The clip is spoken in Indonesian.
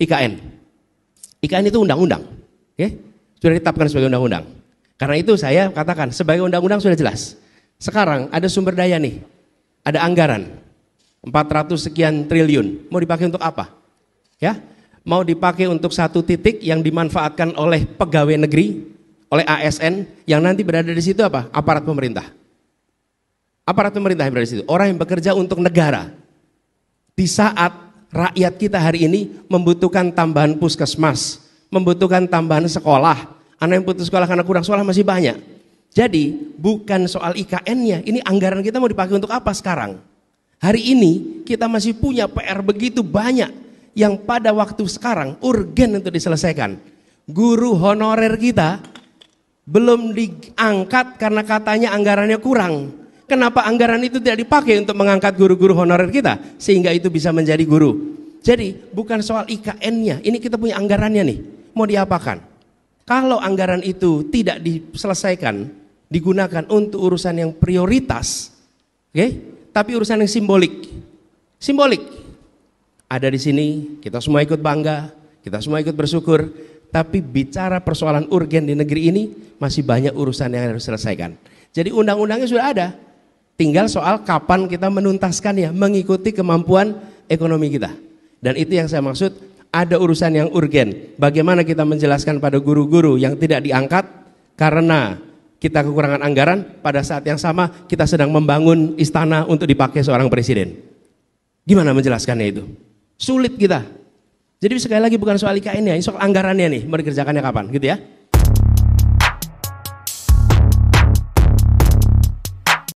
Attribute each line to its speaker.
Speaker 1: IKN. IKN itu undang-undang. Oke? Sudah ditetapkan sebagai undang-undang. Karena itu saya katakan sebagai undang-undang sudah jelas. Sekarang ada sumber daya nih. Ada anggaran. 400 sekian triliun. Mau dipakai untuk apa? Ya? Mau dipakai untuk satu titik yang dimanfaatkan oleh pegawai negeri, oleh ASN yang nanti berada di situ apa? Aparat pemerintah. Aparat pemerintah yang berada di situ. Orang yang bekerja untuk negara. Di saat rakyat kita hari ini membutuhkan tambahan puskesmas, membutuhkan tambahan sekolah. Anak yang putus sekolah karena kurang sekolah masih banyak. Jadi bukan soal IKN-nya, ini anggaran kita mau dipakai untuk apa sekarang? Hari ini kita masih punya PR begitu banyak yang pada waktu sekarang urgen untuk diselesaikan. Guru honorer kita belum diangkat karena katanya anggarannya kurang. Kenapa anggaran itu tidak dipakai untuk mengangkat guru-guru honorer kita sehingga itu bisa menjadi guru? Jadi bukan soal IKN-nya, ini kita punya anggarannya nih, mau diapakan? Kalau anggaran itu tidak diselesaikan, digunakan untuk urusan yang prioritas, oke? Okay? Tapi urusan yang simbolik, simbolik. Ada di sini, kita semua ikut bangga, kita semua ikut bersyukur, tapi bicara persoalan urgen di negeri ini masih banyak urusan yang harus diselesaikan. Jadi undang-undangnya sudah ada, Tinggal soal kapan kita menuntaskan ya mengikuti kemampuan ekonomi kita. Dan itu yang saya maksud, ada urusan yang urgen. Bagaimana kita menjelaskan pada guru-guru yang tidak diangkat karena kita kekurangan anggaran, pada saat yang sama kita sedang membangun istana untuk dipakai seorang presiden. Gimana menjelaskannya itu? Sulit kita. Jadi sekali lagi bukan soal IKN ya, ini soal anggarannya nih, mau dikerjakannya kapan gitu ya.